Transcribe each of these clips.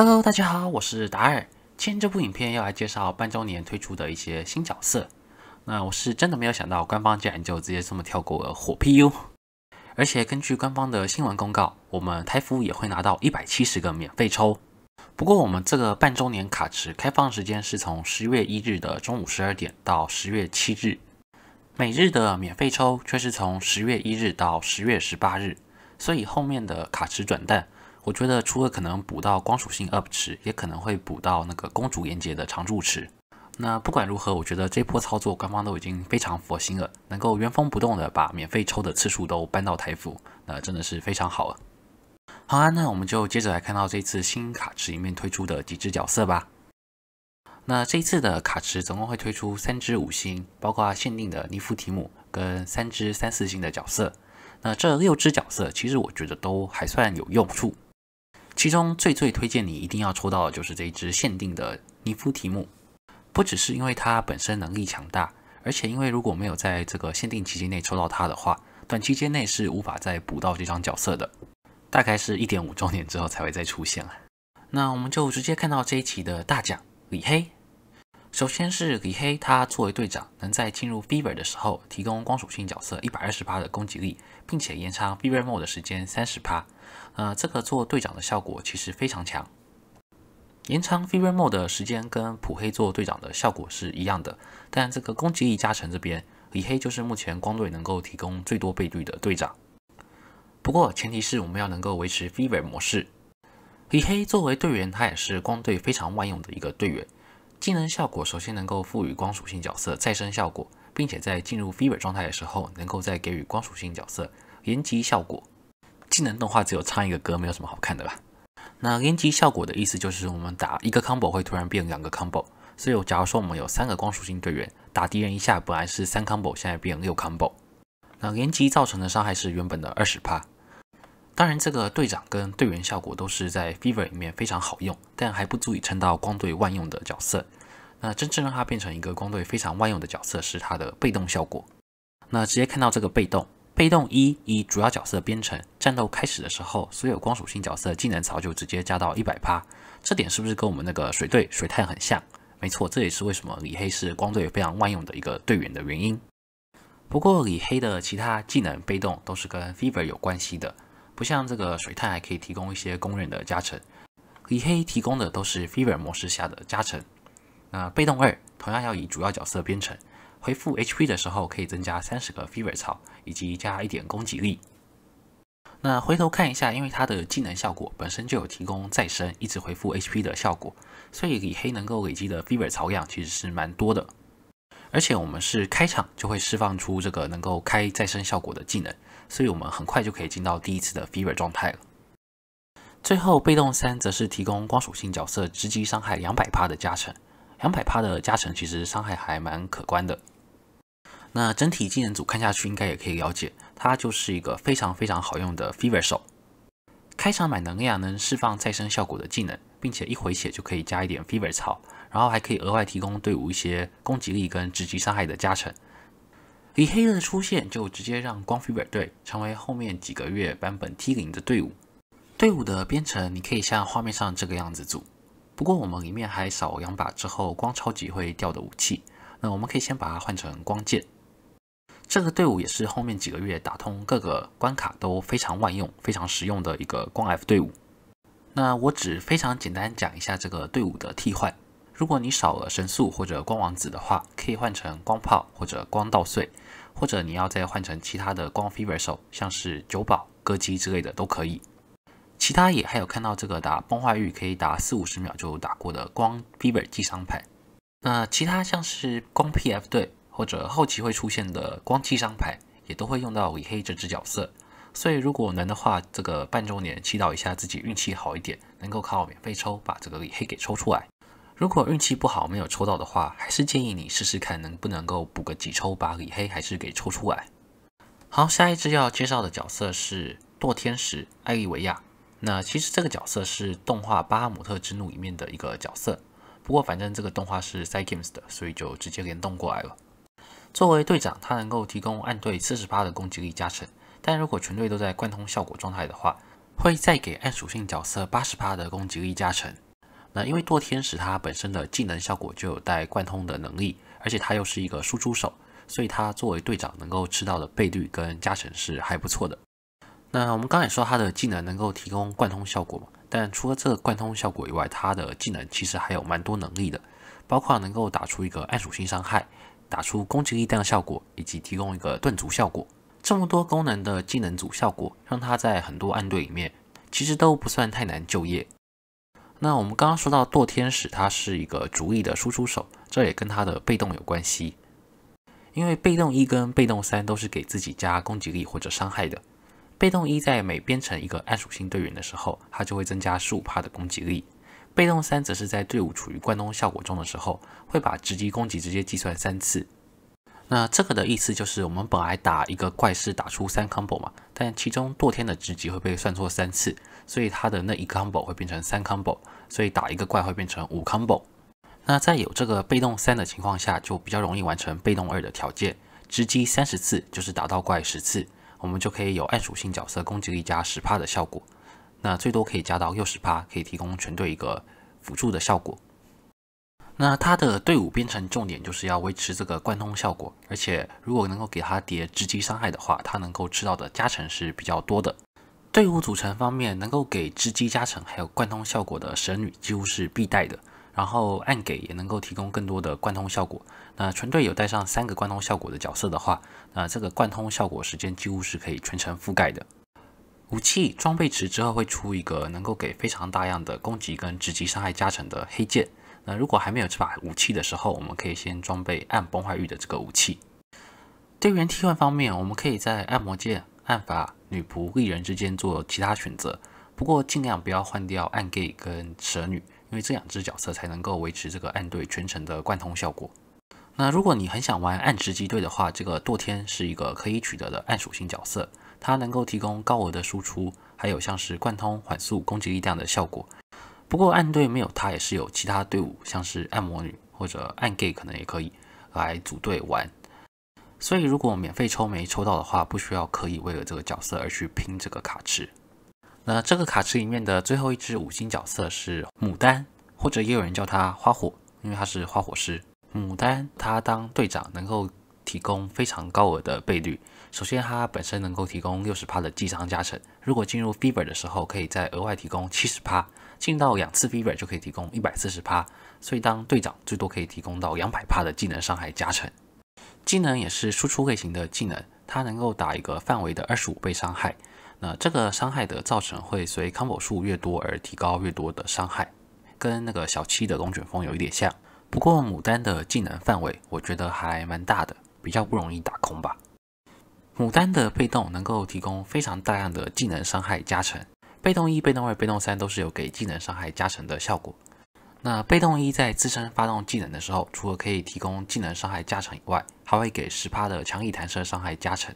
Hello，大家好，我是达尔。今天这部影片要来介绍半周年推出的一些新角色。那我是真的没有想到，官方竟然就直接这么跳过了火 PU。而且根据官方的新闻公告，我们台服也会拿到一百七十个免费抽。不过我们这个半周年卡池开放时间是从十月一日的中午十二点到十月七日，每日的免费抽却是从十月一日到十月十八日，所以后面的卡池转蛋。我觉得除了可能补到光属性 UP 池，也可能会补到那个公主岩结的常驻池。那不管如何，我觉得这波操作官方都已经非常佛心了，能够原封不动的把免费抽的次数都搬到台服，那真的是非常好了。好啊，那我们就接着来看到这次新卡池里面推出的几只角色吧。那这一次的卡池总共会推出三只五星，包括限定的妮芙提姆跟三只三四星的角色。那这六只角色，其实我觉得都还算有用处。其中最最推荐你一定要抽到的就是这一支限定的尼夫提姆，不只是因为它本身能力强大，而且因为如果没有在这个限定期间内抽到它的话，短期间内是无法再补到这张角色的，大概是一点五周年之后才会再出现了。那我们就直接看到这一期的大奖李黑，首先是李黑，他作为队长能在进入 Fever 的时候提供光属性角色一百二十八的攻击力，并且延长 Fever Mode 的时间三十趴。呃，这个做队长的效果其实非常强，延长 Fever Mode 时间跟普黑做队长的效果是一样的，但这个攻击力加成这边，李黑就是目前光队能够提供最多倍率的队长。不过前提是我们要能够维持 Fever 模式。李黑作为队员，他也是光队非常万用的一个队员。技能效果首先能够赋予光属性角色再生效果，并且在进入 Fever 状态的时候，能够再给予光属性角色延级效果。技能动画只有唱一个歌，没有什么好看的吧？那连击效果的意思就是我们打一个 combo 会突然变两个 combo，所以假如说我们有三个光属性队员打敌人一下，本来是三 combo，现在变六 combo。那连击造成的伤害是原本的二十帕。当然，这个队长跟队员效果都是在 Fever 里面非常好用，但还不足以撑到光队万用的角色。那真正让它变成一个光队非常万用的角色是它的被动效果。那直接看到这个被动。被动一，以主要角色编程，战斗开始的时候，所有光属性角色技能槽就直接加到一百趴。这点是不是跟我们那个水队水太很像？没错，这也是为什么李黑是光队非常万用的一个队员的原因。不过李黑的其他技能被动都是跟 Fever 有关系的，不像这个水太还可以提供一些公认的加成，李黑提供的都是 Fever 模式下的加成。那被动二同样要以主要角色编程。回复 HP 的时候可以增加三十个 Fever 草，以及加一点攻击力。那回头看一下，因为它的技能效果本身就有提供再生、一直回复 HP 的效果，所以李黑能够累积的 Fever 草量其实是蛮多的。而且我们是开场就会释放出这个能够开再生效果的技能，所以我们很快就可以进到第一次的 Fever 状态了。最后被动三则是提供光属性角色直击伤害两百趴的加成。两百帕的加成，其实伤害还蛮可观的。那整体技能组看下去，应该也可以了解，它就是一个非常非常好用的 Fever 手。开场买能量能释放再生效果的技能，并且一回血就可以加一点 Fever 草，然后还可以额外提供队伍一些攻击力跟直击伤害的加成。以黑的出现，就直接让光 Fever 队成为后面几个月版本 T 零的队伍。队伍的编程你可以像画面上这个样子组。不过我们里面还少两把之后光超级会掉的武器，那我们可以先把它换成光剑。这个队伍也是后面几个月打通各个关卡都非常万用、非常实用的一个光 F 队伍。那我只非常简单讲一下这个队伍的替换：如果你少了神速或者光王子的话，可以换成光炮或者光稻穗，或者你要再换成其他的光 F 射手，像是酒保、歌姬之类的都可以。其他也还有看到这个打崩坏玉可以打四五十秒就打过的光 b e v e r 激伤牌，那其他像是光 PF 队或者后期会出现的光激伤牌，也都会用到李黑这只角色。所以如果能的话，这个半周年祈祷一下自己运气好一点，能够靠免费抽把这个李黑给抽出来。如果运气不好没有抽到的话，还是建议你试试看能不能够补个几抽把李黑还是给抽出来。好，下一支要介绍的角色是堕天使艾利维亚。那其实这个角色是动画《巴哈姆特之怒》里面的一个角色，不过反正这个动画是 s a i g m e s 的，所以就直接联动过来了。作为队长，他能够提供暗队四十八的攻击力加成，但如果全队都在贯通效果状态的话，会再给暗属性角色八十帕的攻击力加成。那因为堕天使他本身的技能效果就有带贯通的能力，而且他又是一个输出手，所以他作为队长能够吃到的倍率跟加成是还不错的。那我们刚才说他的技能能够提供贯通效果嘛，但除了这个贯通效果以外，他的技能其实还有蛮多能力的，包括能够打出一个暗属性伤害，打出攻击力这样的效果，以及提供一个顿足效果。这么多功能的技能组效果，让他在很多暗队里面其实都不算太难就业。那我们刚刚说到堕天使，他是一个主力的输出手，这也跟他的被动有关系，因为被动一跟被动三都是给自己加攻击力或者伤害的。被动一在每编成一个暗属性队员的时候，它就会增加十五帕的攻击力。被动三则是在队伍处于贯通效果中的时候，会把直击攻击直接计算三次。那这个的意思就是，我们本来打一个怪事打出三 combo 嘛，但其中堕天的直击会被算错三次，所以它的那一 combo 会变成三 combo，所以打一个怪会变成五 combo。那在有这个被动三的情况下，就比较容易完成被动二的条件，直击三十次就是打到怪十次。我们就可以有暗属性角色攻击力加十帕的效果，那最多可以加到六十帕，可以提供全队一个辅助的效果。那他的队伍编程重点就是要维持这个贯通效果，而且如果能够给他叠直击伤害的话，他能够吃到的加成是比较多的。队伍组成方面，能够给直击加成还有贯通效果的神女几乎是必带的，然后暗给也能够提供更多的贯通效果。那全队有带上三个贯通效果的角色的话。那这个贯通效果时间几乎是可以全程覆盖的。武器装备池之后会出一个能够给非常大量的攻击跟直击伤害加成的黑剑。那如果还没有这把武器的时候，我们可以先装备暗崩坏玉的这个武器。队员替换方面，我们可以在按摩剑、暗法、女仆、丽人之间做其他选择。不过尽量不要换掉暗 Gay 跟蛇女，因为这两只角色才能够维持这个暗队全程的贯通效果。那如果你很想玩暗直机队的话，这个堕天是一个可以取得的暗属性角色，它能够提供高额的输出，还有像是贯通、缓速、攻击力这样的效果。不过暗队没有它也是有其他队伍，像是暗魔女或者暗 gay 可能也可以来组队玩。所以如果免费抽没抽到的话，不需要刻意为了这个角色而去拼这个卡池。那这个卡池里面的最后一支五星角色是牡丹，或者也有人叫它花火，因为它是花火师。牡丹，他当队长能够提供非常高额的倍率。首先，它本身能够提供六十帕的击伤加成，如果进入 fever 的时候，可以再额外提供七十帕，进到两次 fever 就可以提供一百四十帕，所以当队长最多可以提供到两百帕的技能伤害加成。技能也是输出类型的技能，它能够打一个范围的二十五倍伤害，那这个伤害的造成会随 combo 数越多而提高越多的伤害，跟那个小七的龙卷风有一点像。不过牡丹的技能范围我觉得还蛮大的，比较不容易打空吧。牡丹的被动能够提供非常大量的技能伤害加成，被动一、被动二、被动三都是有给技能伤害加成的效果。那被动一在自身发动技能的时候，除了可以提供技能伤害加成以外，还会给十帕的强力弹射伤害加成。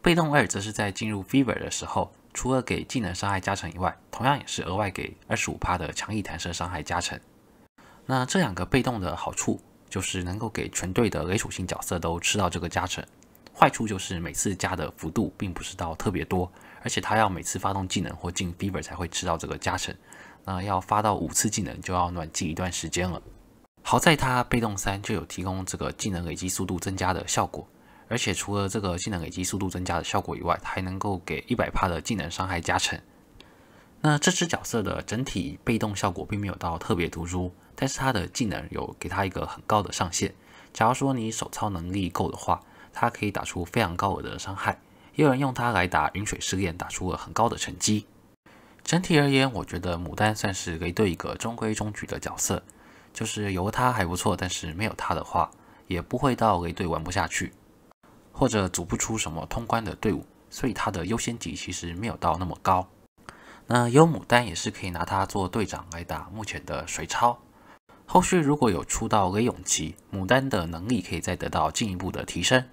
被动二则是在进入 fever 的时候，除了给技能伤害加成以外，同样也是额外给二十五帕的强力弹射伤害加成。那这两个被动的好处就是能够给全队的雷属性角色都吃到这个加成，坏处就是每次加的幅度并不是到特别多，而且他要每次发动技能或进 Fever 才会吃到这个加成，那要发到五次技能就要暖镜一段时间了。好，在他被动三就有提供这个技能累积速度增加的效果，而且除了这个技能累积速度增加的效果以外，还能够给一百帕的技能伤害加成。那这只角色的整体被动效果并没有到特别突出。但是他的技能有给他一个很高的上限，假如说你手操能力够的话，他可以打出非常高额的伤害。也有人用他来打云水试炼，打出了很高的成绩。整体而言，我觉得牡丹算是雷队一个中规中矩的角色，就是有他还不错，但是没有他的话，也不会到雷队玩不下去，或者组不出什么通关的队伍。所以他的优先级其实没有到那么高。那有牡丹也是可以拿他做队长来打目前的水超，后续如果有出道给勇琪，牡丹的能力可以再得到进一步的提升。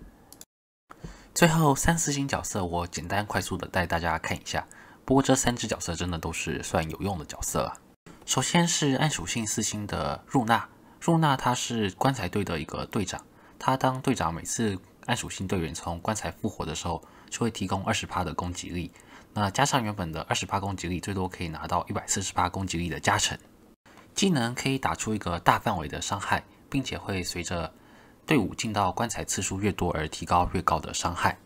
最后三四星角色，我简单快速的带大家看一下。不过这三只角色真的都是算有用的角色啊。首先是暗属性四星的入娜，入娜她是棺材队的一个队长，她当队长每次暗属性队员从棺材复活的时候，就会提供二十趴的攻击力。那加上原本的二十八攻击力，最多可以拿到一百四十八攻击力的加成。技能可以打出一个大范围的伤害，并且会随着队伍进到棺材次数越多而提高越高的伤害。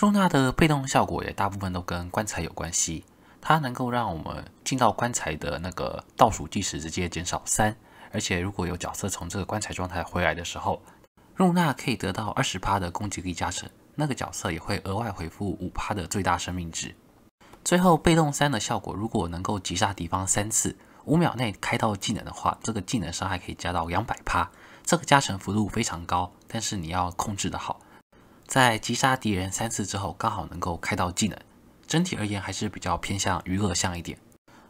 露娜的被动效果也大部分都跟棺材有关系，它能够让我们进到棺材的那个倒数计时直接减少三，而且如果有角色从这个棺材状态回来的时候，露娜可以得到二十趴的攻击力加成，那个角色也会额外回复五趴的最大生命值。最后被动三的效果，如果能够击杀敌方三次。五秒内开到技能的话，这个技能伤害可以加到两百趴，这个加成幅度非常高，但是你要控制的好，在击杀敌人三次之后，刚好能够开到技能。整体而言还是比较偏向娱乐向一点。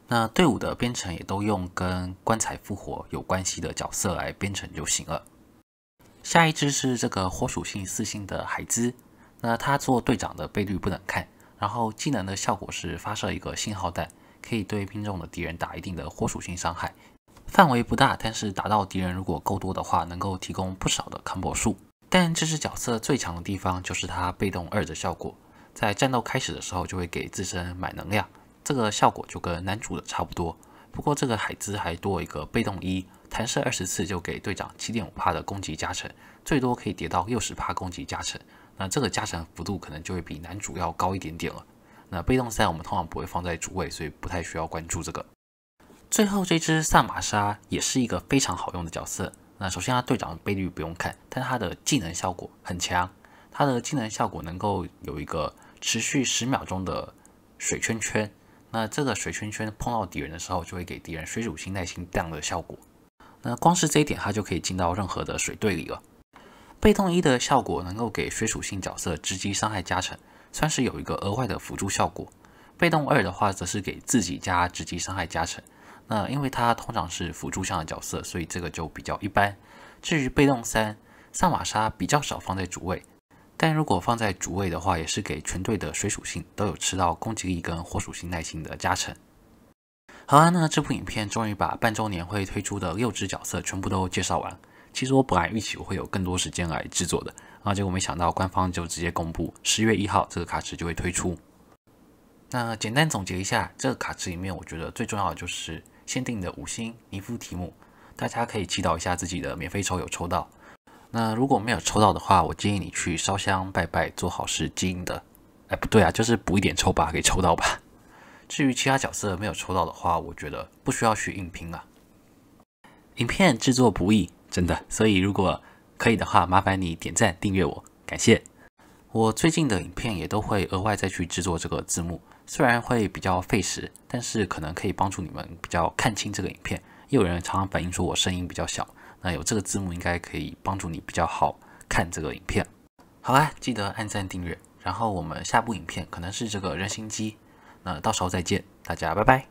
那队伍的编程也都用跟棺材复活有关系的角色来编程就行了。下一支是这个火属性四星的海兹，那他做队长的倍率不能看，然后技能的效果是发射一个信号弹。可以对兵种的敌人打一定的火属性伤害，范围不大，但是打到敌人如果够多的话，能够提供不少的抗爆数。但这只角色最强的地方，就是它被动二的效果，在战斗开始的时候就会给自身满能量，这个效果就跟男主的差不多。不过这个海兹还多一个被动一，弹射二十次就给队长七点五帕的攻击加成，最多可以叠到六十帕攻击加成，那这个加成幅度可能就会比男主要高一点点了。那被动三我们通常不会放在主位，所以不太需要关注这个。最后这只萨玛莎也是一个非常好用的角色。那首先，它队长倍率不用看，但它的技能效果很强。它的技能效果能够有一个持续十秒钟的水圈圈。那这个水圈圈碰到敌人的时候，就会给敌人水属性耐性降的效果。那光是这一点，它就可以进到任何的水队里了。被动一的效果能够给水属性角色直击伤害加成。算是有一个额外的辅助效果，被动二的话则是给自己加直击伤害加成。那因为它通常是辅助向的角色，所以这个就比较一般。至于被动三，萨瓦莎比较少放在主位，但如果放在主位的话，也是给全队的水属性都有吃到攻击力跟火属性耐性的加成。好啊，那这部影片终于把半周年会推出的六只角色全部都介绍完。其实我本来预期我会有更多时间来制作的。啊！结果没想到，官方就直接公布十月一号这个卡池就会推出。那简单总结一下，这个卡池里面，我觉得最重要的就是限定的五星尼夫题目，大家可以祈祷一下自己的免费抽有抽到。那如果没有抽到的话，我建议你去烧香拜拜，做好事基因的。哎，不对啊，就是补一点抽吧，可以抽到吧。至于其他角色没有抽到的话，我觉得不需要去硬拼了。影片制作不易，真的，所以如果……可以的话，麻烦你点赞订阅我，感谢。我最近的影片也都会额外再去制作这个字幕，虽然会比较费时，但是可能可以帮助你们比较看清这个影片。又有人常常反映说我声音比较小，那有这个字幕应该可以帮助你比较好看这个影片。好啦，记得按赞订阅，然后我们下部影片可能是这个人形机，那到时候再见，大家拜拜。